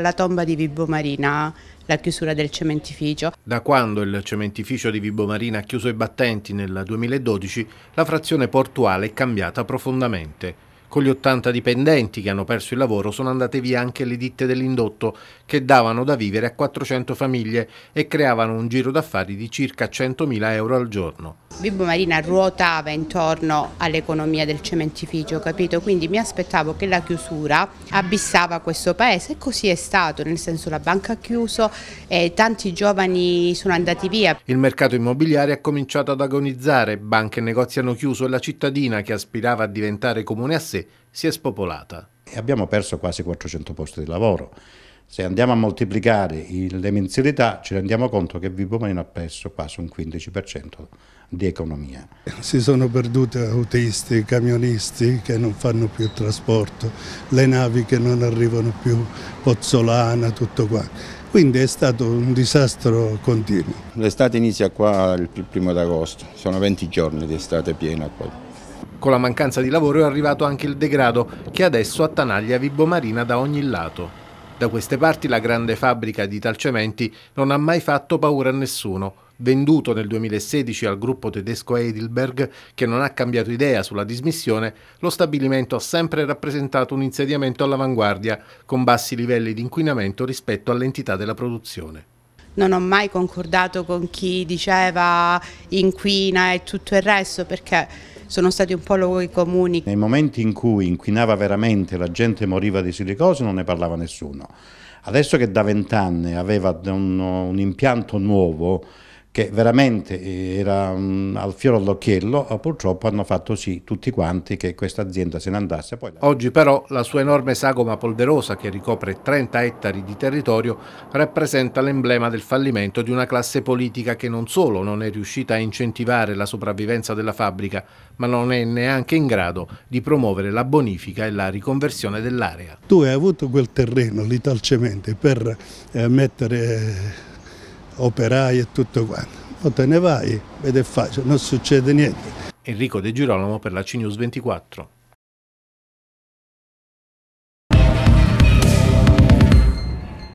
La tomba di Vibo Marina, la chiusura del cementificio. Da quando il cementificio di Vibo Marina ha chiuso i battenti nel 2012, la frazione portuale è cambiata profondamente. Con gli 80 dipendenti che hanno perso il lavoro sono andate via anche le ditte dell'indotto che davano da vivere a 400 famiglie e creavano un giro d'affari di circa 100.000 euro al giorno. Bibbo Marina ruotava intorno all'economia del cementificio, capito? Quindi mi aspettavo che la chiusura abissava questo paese e così è stato, nel senso la banca ha chiuso e tanti giovani sono andati via. Il mercato immobiliare ha cominciato ad agonizzare, banche e negozi hanno chiuso e la cittadina che aspirava a diventare comune a sé si è spopolata. E abbiamo perso quasi 400 posti di lavoro. Se andiamo a moltiplicare le mensilità ci rendiamo conto che Vibo Marino ha perso quasi un 15% di economia. Si sono perdute autisti, camionisti che non fanno più trasporto, le navi che non arrivano più, Pozzolana, tutto qua. Quindi è stato un disastro continuo. L'estate inizia qua il primo d'agosto, sono 20 giorni di estate piena qua. Con la mancanza di lavoro è arrivato anche il degrado che adesso attanaglia Vibo Vibomarina da ogni lato. Da queste parti la grande fabbrica di Talcementi non ha mai fatto paura a nessuno. Venduto nel 2016 al gruppo tedesco Heidelberg, che non ha cambiato idea sulla dismissione, lo stabilimento ha sempre rappresentato un insediamento all'avanguardia, con bassi livelli di inquinamento rispetto all'entità della produzione. Non ho mai concordato con chi diceva inquina e tutto il resto perché sono stati un po' luoghi comuni. Nei momenti in cui inquinava veramente, la gente moriva di silicosi, non ne parlava nessuno. Adesso che da vent'anni aveva un, un impianto nuovo, che veramente eh, era um, al fiore all'occhiello, eh, purtroppo hanno fatto sì tutti quanti che questa azienda se ne andasse. Poi... Oggi però la sua enorme sagoma polverosa che ricopre 30 ettari di territorio rappresenta l'emblema del fallimento di una classe politica che non solo non è riuscita a incentivare la sopravvivenza della fabbrica, ma non è neanche in grado di promuovere la bonifica e la riconversione dell'area. Tu hai avuto quel terreno lì talcemente per eh, mettere operai e tutto quanto. O te ne vai ed è facile, non succede niente. Enrico De Girolamo per la CNews 24.